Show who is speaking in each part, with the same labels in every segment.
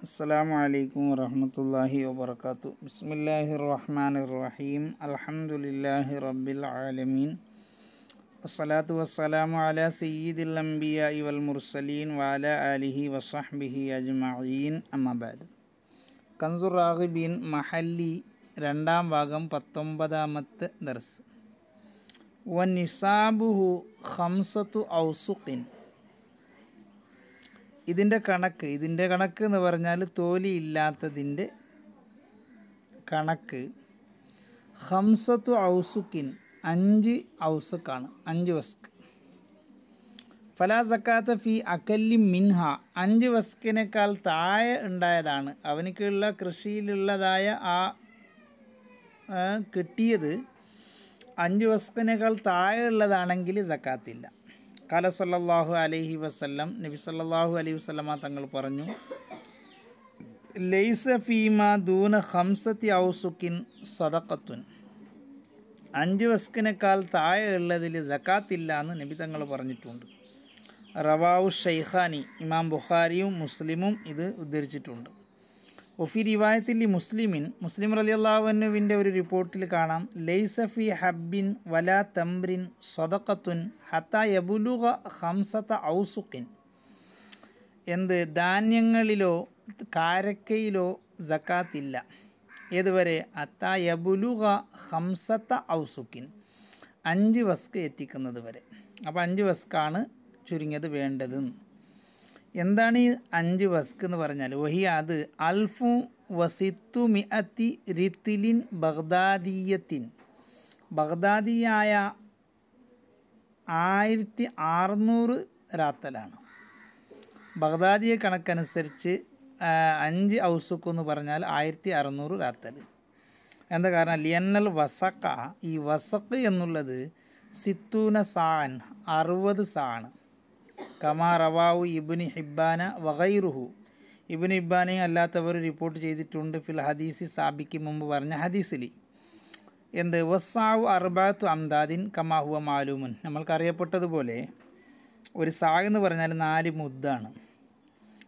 Speaker 1: السلام عليكم ورحمة الله وبركاته بسم الله الرحمن الرحيم الحمد لله رب العالمين والصلاة والسلام على سيد الأنبياء والمرسلين وعلى آله وصحبه أجمعين أما بعد كنز الراغبين محلي رندام باغم പത്തൊമ്പതാമത്തെ بدامت درس ونصابه خمسة أوسقين ഇതിൻ്റെ കണക്ക് ഇതിൻ്റെ കണക്ക് എന്ന് പറഞ്ഞാൽ തോലി ഇല്ലാത്തതിൻ്റെ കണക്ക് ഹംസത്തു ഔസുക്കിൻ അഞ്ച് ഔസുക്കാണ് അഞ്ച് വസ്ക് ഫലാ സക്കാത്ത ഫി അക്കല്ലി മിൻഹ അഞ്ച് വസ്കിനേക്കാൾ താഴെ ഉണ്ടായതാണ് അവനിക്കുള്ള കൃഷിയിലുള്ളതായ ആ കിട്ടിയത് അഞ്ച് വസ്കിനേക്കാൾ താഴെ ഉള്ളതാണെങ്കിൽ സക്കാത്തില്ല കാല സല്ലാഹു അലൈഹി വസ്ല്ലം നബി സല്ലാഹു അലൈഹി വസ്ലമ തങ്ങൾ പറഞ്ഞു ലൈസ ഫീമ ദൂന ഹംസത്തി ഔസുക്കിൻ സദക്കത്തുൻ അഞ്ച് വസ്കിനേക്കാൾ താഴെയുള്ളതിൽ ജക്കാത്തില്ല എന്ന് നബി തങ്ങൾ പറഞ്ഞിട്ടുണ്ട് റവാവു ഷെയ്ഖാനി ഇമാം ബുഖാരിയും മുസ്ലിമും ഇത് ഉദ്ധരിച്ചിട്ടുണ്ട് ഒഫി റിവായത്തിൽ മുസ്ലിമിൻ മുസ്ലിം റലി അള്ളാഹുവിൻ്റെ ഒരു റിപ്പോർട്ടിൽ കാണാം ഫി ഹബ്ബിൻ വല തംബ്രിൻ സ്വതക്കത്തുൻ ഹത്ത യബുലുഗ ഹംസത്ത ഔസുഖിൻ എന്ത് ധാന്യങ്ങളിലോ കാരക്കയിലോ ജക്കാത്തില്ല ഏതുവരെ അത്ത യബുലുഗ ഹംസത്ത ഔസുഖിൻ അഞ്ച് വസ്ക് എത്തിക്കുന്നത് വരെ അപ്പോൾ അഞ്ച് വസ്ക്കാണ് ചുരുങ്ങിയത് വേണ്ടത് എന്താണ് ഈ അഞ്ച് വസ്ക് എന്ന് പറഞ്ഞാൽ വഹി അത് അൽഫു വസിത്തു അത്തി റിത്തിലിൻ ബഗ്ദാദീയത്തിൻ ബഗ്ദാദിയായ ആയിരത്തി അറുന്നൂറ് റാത്തലാണ് ബഗ്ദാദിയെ കണക്കനുസരിച്ച് അഞ്ച് ഔസുക്ക് എന്ന് പറഞ്ഞാൽ ആയിരത്തി അറുന്നൂറ് റാത്തൽ എന്താ കാരണം ലിയന്നൽ വസക്ക ഈ വസക്ക് എന്നുള്ളത് സിത്തൂന സാൻ അറുപത് സാണ് കമാ റവാവു ഇബിന് ഹിബാന വഗൈറുഹു ഇബിന് ഇബ്ബാനയും അല്ലാത്തവർ റിപ്പോർട്ട് ചെയ്തിട്ടുണ്ട് ഫിൽ ഹദീസി സാബിക്ക് മുമ്പ് പറഞ്ഞ ഹദീസിലി എന്ത് വസ്സാവു അർബാത്തു അംദാദിൻ കമാഹുവ മാലൂമുൻ നമ്മൾക്കറിയപ്പെട്ടതുപോലെ ഒരു സാ എന്ന് പറഞ്ഞാൽ നാല് മുദ്ദാണ്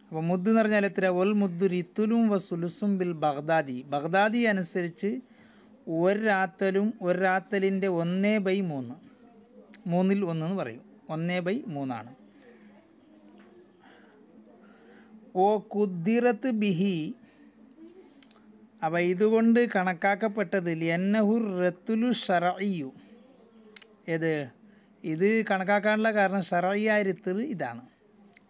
Speaker 1: അപ്പോൾ മുദ്ദ് എന്ന് പറഞ്ഞാൽ എത്ര ഒൽ മുദ്ദു റിത്തുലും വസുലുസും ബിൽ ബഗ്ദാദി ബഗ്ദാദി അനുസരിച്ച് ഒരാത്തലും ഒരാത്തലിൻ്റെ ഒന്നേ ബൈ മൂന്ന് മൂന്നിൽ ഒന്ന് എന്ന് പറയും ഒന്നേ ബൈ മൂന്നാണ് ഓ കുദ്ദിറത്ത് ബിഹി അപ്പം ഇതുകൊണ്ട് കണക്കാക്കപ്പെട്ടത് ലിയന്നഹുർ റത്തുലു ഷറയ്യു ഏത് ഇത് കണക്കാക്കാനുള്ള കാരണം ഷറയ്യാരിത്തർ ഇതാണ്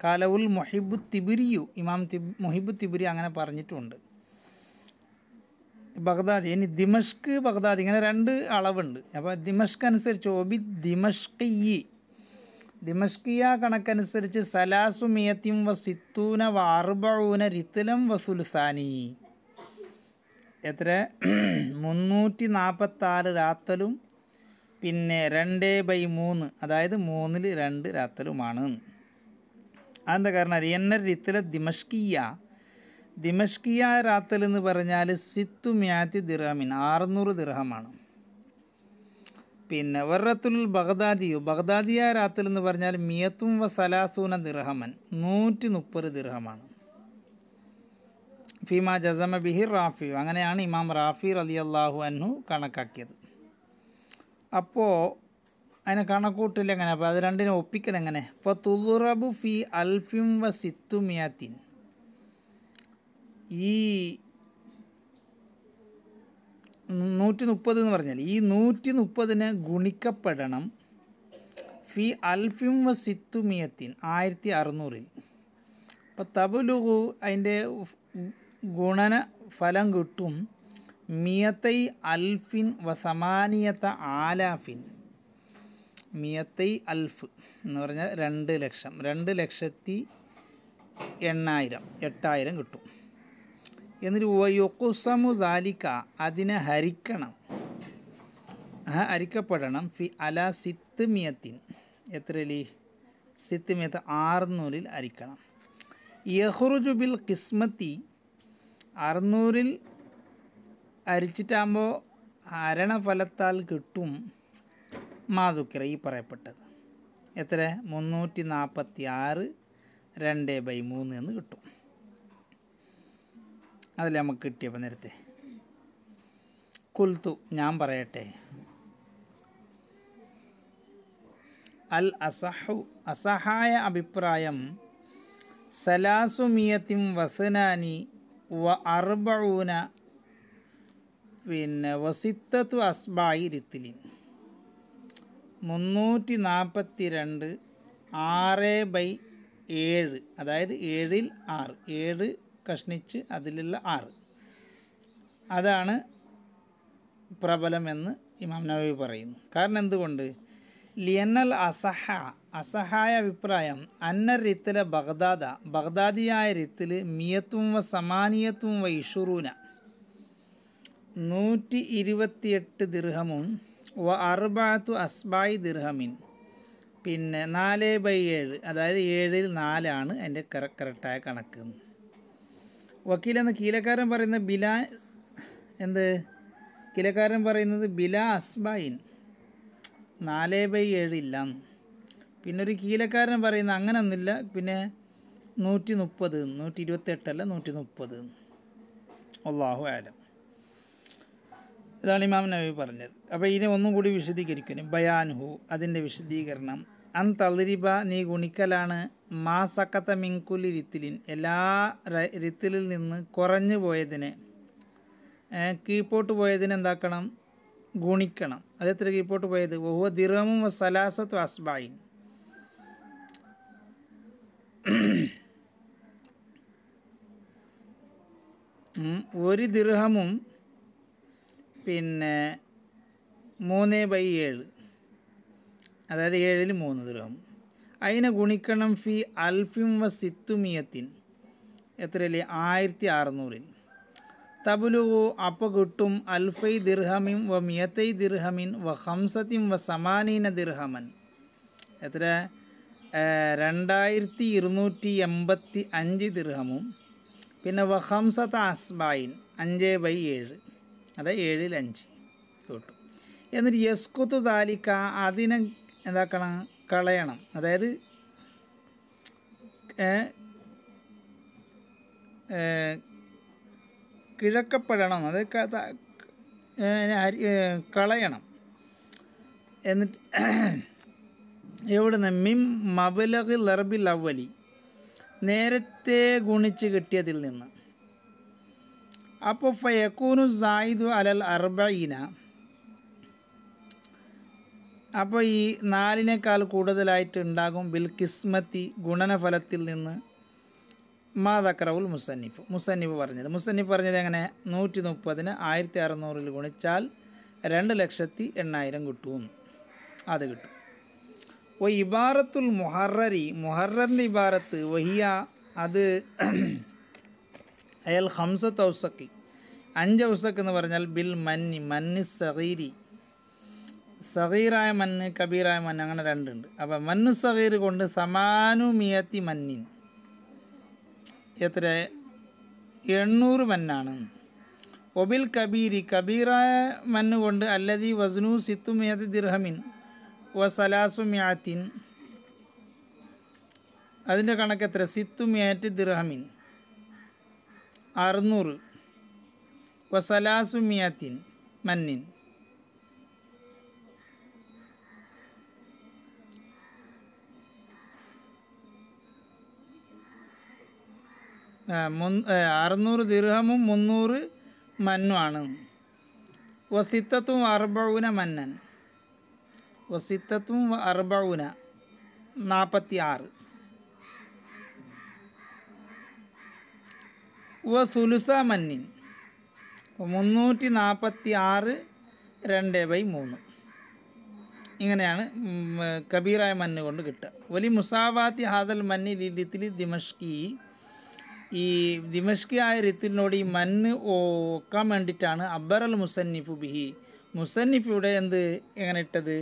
Speaker 1: കാലവുൽ മൊഹിബു തിബിരിയു ഇമാം തി മൊഹിബു തിബിരി അങ്ങനെ പറഞ്ഞിട്ടുണ്ട് ബഗ്ദാദി ഇനി ദിമഷ്ക് ബഗ്ദാദി ഇങ്ങനെ രണ്ട് അളവുണ്ട് അപ്പോൾ ദിമഷ്ക് അനുസരിച്ച് ഒബി ദിമഷ്കി ദിമഷ്കിയ കണക്കനുസരിച്ച് സലാസുമിയത്തിയും വ സിത്തൂന വ അർബൂന രിത്തിലം വസുൽസാനി എത്ര മുന്നൂറ്റി നാൽപ്പത്താറ് രാത്തലും പിന്നെ രണ്ട് ബൈ മൂന്ന് അതായത് മൂന്നിൽ രണ്ട് രാത്തലുമാണ് അതെന്താ കാരണം അറിയന്ന രിത്തിലെ ദിമഷ്കിയ ദിമഷ്കിയ രാത്തൽ എന്ന് പറഞ്ഞാൽ സിത്തു മ്യാത്തി ദിർഹമിൻ ആറുന്നൂറ് ദിർഹമാണ് പിന്നെ വർറത്തുൽ ബഗ്ദാദിയു ബഗ്ദാദിയ റാത്തൽ എന്ന് പറഞ്ഞാൽ മിയത്തും വ സലാസൂന ദിർഹമൻ നൂറ്റി മുപ്പത് ദിർഹമാണ് ഫീമ ജസമ ബിഹിർ റാഫിയു അങ്ങനെയാണ് ഇമാം റാഫി അലി അള്ളാഹു അനു കണക്കാക്കിയത് അപ്പോൾ അതിനെ കണക്കൂട്ടില്ല എങ്ങനെ അപ്പോൾ അത് രണ്ടിനെ ഒപ്പിക്കൽ എങ്ങനെ ഇപ്പോൾ തുറബു ഫി അൽഫിം വ സിത്തുമിയാത്തിൻ ഈ നൂറ്റി മുപ്പത് എന്ന് പറഞ്ഞാൽ ഈ നൂറ്റി മുപ്പതിന് ഗുണിക്കപ്പെടണം ഫി അൽഫിം വ സിത്തുമിയത്തിൻ ആയിരത്തി അറുന്നൂറിൽ അപ്പോൾ തബുലുഹു അതിൻ്റെ ഗുണന ഫലം കിട്ടും മിയത്തൈ അൽഫിൻ വ സമാനിയത്ത ആലാഫിൻ മിയത്തൈ അൽഫ് എന്ന് പറഞ്ഞാൽ രണ്ട് ലക്ഷം രണ്ട് ലക്ഷത്തി എണ്ണായിരം എട്ടായിരം കിട്ടും എന്നിട്ട് വയൊക്കുസമു സാലിക്ക അതിനെ ഹരിക്കണം ഹരിക്കപ്പെടണം ഫി അല സിത്ത് സിത്ത്മിയത്തിൻ എത്രലി മിയത്ത് ആറുന്നൂറിൽ അരിക്കണം യഹുറുജു കിസ്മത്തി അറുന്നൂറിൽ അരിച്ചിട്ടാകുമ്പോൾ ഹരണഫലത്താൽ കിട്ടും മാതുക്കിറ ഈ പറയപ്പെട്ടത് എത്ര മുന്നൂറ്റി നാൽപ്പത്തി ആറ് രണ്ട് ബൈ മൂന്ന് എന്ന് കിട്ടും അതല്ല നമുക്ക് കിട്ടിയപ്പോൾ നേരത്തെ കുൽത്തു ഞാൻ പറയട്ടെ അൽ അസഹു അസഹായ അഭിപ്രായം സലാസുമിയത്തിം വസനാനി വ അർബൂന പിന്നെ വസിത്തു അസ്ബായി രിത്തിലി മുന്നൂറ്റി നാൽപ്പത്തി രണ്ട് ആറ് ബൈ ഏഴ് അതായത് ഏഴിൽ ആറ് ഏഴ് കഷ്ണിച്ച് അതിലുള്ള ആറ് അതാണ് പ്രബലമെന്ന് ഇമാം നബി പറയുന്നു കാരണം എന്തുകൊണ്ട് ലിയന്നൽ അസഹ അസഹായ അഭിപ്രായം അന്ന റിത്തിലെ ബഗ്ദാദ ബഗ്ദാദിയായ റിത്തില് മിയത്തും വ സമാനിയത്തും വ ഇഷുറൂന നൂറ്റി ഇരുപത്തിയെട്ട് ദിർഹമും വ അറുപാത്തു അസ്ബായി ദിർഹമിൻ പിന്നെ നാല് ബൈ ഏഴ് അതായത് ഏഴിൽ നാലാണ് എൻ്റെ കറക്റ്റായ കണക്ക് വക്കീലെന്ന് കീലക്കാരൻ പറയുന്ന ബില എന്ത് കീലക്കാരൻ പറയുന്നത് ബില അസ്ബൈൻ നാല് ബൈ ഏഴില്ല ഒരു കീലക്കാരൻ പറയുന്ന ഒന്നുമില്ല പിന്നെ നൂറ്റി മുപ്പത് നൂറ്റി ഇരുപത്തെട്ടല്ല നൂറ്റി മുപ്പത് ഒള്ളാഹു ആലം ഇതാണ് ഇമാം നബി പറഞ്ഞത് അപ്പോൾ ഇതിനെ ഒന്നും കൂടി വിശദീകരിക്കുന്നു ബയാൻഹു അതിൻ്റെ വിശദീകരണം അൻ തളിരിബ നീ ഗുണിക്കലാണ് മാസക്കത്ത മിങ്കുലി റിത്തിലിൻ എല്ലാ റിത്തിലിൽ നിന്ന് കുറഞ്ഞു പോയതിനെ കീപ്പോട്ട് പോയതിനെ എന്താക്കണം ഗുണിക്കണം അത് എത്ര കീപ്പോട്ട് പോയത് ഓഹോ ദിറമും സലാസത്ത് അസ്ബായി ഒരു ദിർഹമും പിന്നെ മൂന്ന് ബൈ ഏഴ് അതായത് ഏഴിൽ മൂന്ന് ദിർഹം അതിനെ ഗുണിക്കണം ഫി അൽഫിം വ സിത്തുമിയത്തിൻ എത്രയല്ലേ ആയിരത്തി അറുന്നൂറിൽ തബുലുവു അപ്പോൾ കിട്ടും അൽഫൈ ദിർഹമിൻ വ മിയത്തൈ ദിർഹമിൻ വ ഹംസത്തിൻ വ സമാനീന ദിർഹമൻ എത്ര രണ്ടായിരത്തി ഇരുന്നൂറ്റി എൺപത്തി അഞ്ച് ദിർഹമും പിന്നെ വ അസ്ബായിൻ അഞ്ച് ബൈ ഏഴ് അതായത് ഏഴിൽ അഞ്ച് കിട്ടും എന്നിട്ട് യസ്കുത്തു താലിക്ക അതിനെ എന്താക്കണം കളയണം അതായത് കിഴക്കപ്പെടണം അത് കളയണം എന്നിട്ട് എവിടുന്ന് മിം മബലഹ് ലർബിൽ അവലി നേരത്തെ ഗുണിച്ച് കിട്ടിയതിൽ നിന്ന് അപ്പോൾ ഫയക്കൂനു സായിദു അലൽ അർബീന അപ്പോൾ ഈ നാലിനേക്കാൾ കൂടുതലായിട്ട് ഉണ്ടാകും ബിൽ കിസ്മത്തി ഗുണനഫലത്തിൽ നിന്ന് മാതക്രവുൽ മുസന്നിഫ് മുസന്നിഫ് പറഞ്ഞത് മുസന്നിഫ് പറഞ്ഞത് എങ്ങനെ നൂറ്റി മുപ്പതിന് ആയിരത്തി അറുന്നൂറിൽ ഗുണിച്ചാൽ രണ്ട് ലക്ഷത്തി എണ്ണായിരം കിട്ടും അത് കിട്ടും ഓ ഇബാറത്തുൽ മുഹറി മുഹറിൻ്റെ ഇബാറത്ത് വഹിയ അത് അയാൽ ഹംസത്ത് ഔസക്കി അഞ്ച് ഔസക്ക് എന്ന് പറഞ്ഞാൽ ബിൽ മന്നി മന്നി സഹീരി സഹീറായ മന്ന് കബീറായ മന്ന് അങ്ങനെ രണ്ടുണ്ട് അപ്പോൾ മന്നു സഹീർ കൊണ്ട് സമാനു മിയത്തി മന്നിൻ എത്ര എണ്ണൂറ് മന്നാണ് ഒബിൽ കബീരി കബീറായ മന്നു കൊണ്ട് അല്ലതി വസ്നു സിത്തു മിയത്തി ദിർഹമിൻ വ സലാസു മിയാത്തിൻ അതിൻ്റെ കണക്ക് എത്ര സിത്തു മിയാറ്റ് ദിർഹമിൻ അറുന്നൂറ് വ സലാസു മിയാത്തിൻ മന്നിൻ അറുന്നൂറ് ദീർഘമും മുന്നൂറ് മന്നുമാണ് വസിത്തത്തും അർബൂന മന്നൻ വസിത്തത്തും അർബൂന നാൽപ്പത്തി ആറ് വ സുലുസ മന്നിൻ മുന്നൂറ്റി നാൽപ്പത്തി ആറ് രണ്ട് ബൈ മൂന്ന് ഇങ്ങനെയാണ് കബീറായ മന്നുകൊണ്ട് കിട്ടുക വലി മുസാവാത്തി ഹാദൽ മന്നി ലിദിത്തിലി ദിമഷ്കി ഈ ദിമഷ്കിയായ റിത്തിനോട് ഈ മന്ന് ഓക്കാൻ വേണ്ടിയിട്ടാണ് അബറൽ മുസന്നിഫു ബിഹി മുസന്നിഫിയുടെ എന്ത് എങ്ങനെ ഇട്ടത്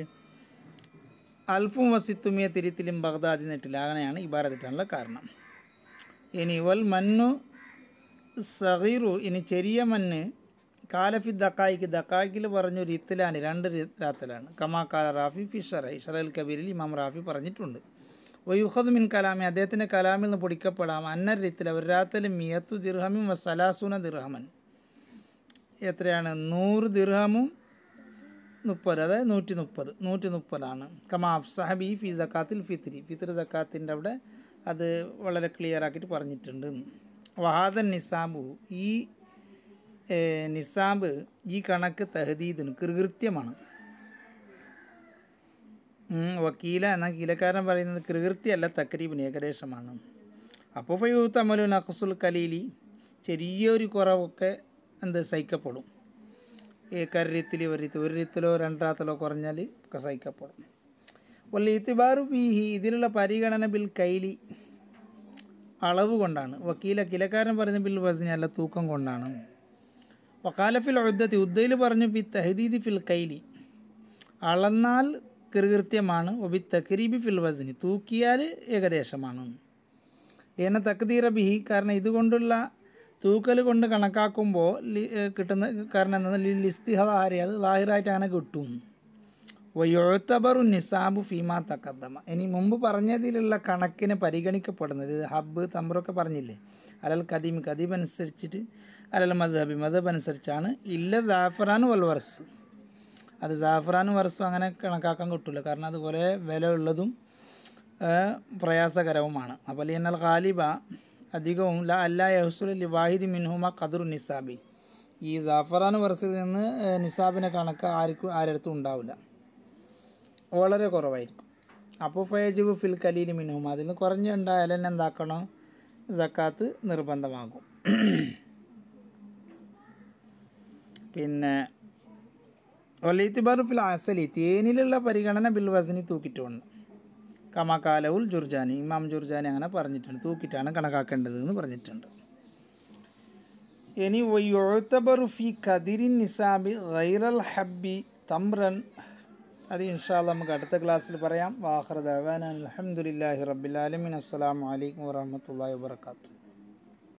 Speaker 1: അൽഫും വസിത്തുമിയ തിരുത്തിലും ബഗ്ദാദി നെട്ടില്ല അങ്ങനെയാണ് ഭാരതിട്ടാനുള്ള കാരണം ഇനി വൽ മന്നു സഹീറു ഇനി ചെറിയ മന്ന് കാലഫി ദക്കായിക്ക് ദക്കായിക്കിൽ പറഞ്ഞു റിത്തിലാണ് രണ്ട് രാത്തലാണ് കമാ കാല റാഫി ഫിഷറ ഇഷറൽ കബീരിൽ ഇമാം റാഫി പറഞ്ഞിട്ടുണ്ട് വയുഹദ്മിൻ കലാമി അദ്ദേഹത്തിൻ്റെ കലാമിൽ നിന്ന് പൊടിക്കപ്പെടാം അന്നരത്തിൽ അവർ രാത്രി മിയത്തു ദിർഹമിൻ വസലാസൂന ദിർഹമൻ എത്രയാണ് നൂറ് ദിർഹമും മുപ്പത് അതായത് നൂറ്റി മുപ്പത് നൂറ്റി മുപ്പതാണ് കമാഫ് സഹബി ഫി ജക്കാത്തിൽ ഫിത്രി ഫിത്ർ ജക്കാത്തിൻ്റെ അവിടെ അത് വളരെ ക്ലിയർ ആക്കിയിട്ട് പറഞ്ഞിട്ടുണ്ട് വഹാദൻ നിസാബു ഈ നിസാബ് ഈ കണക്ക് തഹദീദിന് കൃകൃത്യമാണ് വക്കീല എന്ന കീലക്കാരൻ പറയുന്നത് കൃകൃത്യല്ല തക്രീബിന് ഏകദേശമാണ് അപ്പോൾ ഫയൂ തമലു നഖസുൽ കലീലി ചെറിയൊരു കുറവൊക്കെ എന്ത് സഹിക്കപ്പെടും കരത്തിൽ ഒരു രീതി ഒരു രീത്തിലോ രണ്ടാത്തിലോ കുറഞ്ഞാൽ ഒക്കെ സഹിക്കപ്പെടും വല്ല ഇത്തിബാറു ബീഹി ഇതിലുള്ള പരിഗണന ബിൽ കൈലി അളവ് കൊണ്ടാണ് വക്കീല കിലക്കാരൻ പറഞ്ഞ ബിൽ വസിനി അല്ല തൂക്കം കൊണ്ടാണ് വക്കാലഫിൽ ഉദ്ദത്തി ഉദ്ദയിൽ പറഞ്ഞു ബി തഹദീദി ഫിൽ കൈലി അളന്നാൽ കൃകൃത്യമാണ് ഒബി തക്രീബി ഫിൽവസിനി തൂക്കിയാൽ ഏകദേശമാണ് ലേന തക്തീറബിഹി കാരണം ഇതുകൊണ്ടുള്ള തൂക്കൽ കൊണ്ട് കണക്കാക്കുമ്പോൾ കിട്ടുന്ന കാരണം എന്താണ് ലിസ്തിഹാരി അത് ലാഹിറായിട്ട് അങ്ങനെ കിട്ടും വയൊഴുത്തബറു നിസാബു ഫീമാ തക്കത്തമ ഇനി മുമ്പ് പറഞ്ഞതിലുള്ള കണക്കിന് പരിഗണിക്കപ്പെടുന്നത് ഹബ്ബ് തമ്പറൊക്കെ പറഞ്ഞില്ലേ അലൽ കദീം കദീബ് അനുസരിച്ചിട്ട് അലൽ മദ്ഹബി മദബ് അനുസരിച്ചാണ് ഇല്ല ദാഫറാൻ വൽവർസ് അത് സാഫ്രാനും വർഷം അങ്ങനെ കണക്കാക്കാൻ കിട്ടില്ല കാരണം അതുപോലെ വില ഉള്ളതും പ്രയാസകരവുമാണ് അപ്പോൾ എന്നാൽ ഖാലിബ അധികവും ല അല്ല യഹസുലി വാഹിദ് മിൻഹുമ ഖദറു നിസാബി ഈ ജാഫറാൻ വർഷിൽ നിന്ന് നിസാബിനെ കണക്ക് ആർക്കും ആരടുത്തും ഉണ്ടാവില്ല വളരെ കുറവായിരിക്കും അപ്പോൾ ഫയജുബ് ഫിൽ കലീൽ മിൻഹുമ അതിൽ നിന്ന് കുറഞ്ഞുണ്ടായാൽ തന്നെ എന്താക്കണം സക്കാത്ത് നിർബന്ധമാകും പിന്നെ വലീത്തിബാർ ഫിൽ അസലി തേനിലുള്ള പരിഗണന ബിൽ വസനി തൂക്കിട്ടുണ്ട് കമാക്കാലവുൽ ജുർജാനി ഇമാം ജുർജാനി അങ്ങനെ പറഞ്ഞിട്ടുണ്ട് തൂക്കിട്ടാണ് കണക്കാക്കേണ്ടത് എന്ന് പറഞ്ഞിട്ടുണ്ട് ഇനി വയ്യൊഴുത്തബറു ഫി കതിരിൻ നിസാബി ഗൈറൽ ഹബ്ബി തമ്രൻ അത് ഇൻഷാ നമുക്ക് അടുത്ത ക്ലാസ്സിൽ പറയാം വാഹർ ദവാൻ അലഹമുല്ലാഹി റബ്ബിലാലമിൻ അസ്സാം വലൈക്കും വാഹമത്തല്ലാ വാത്തു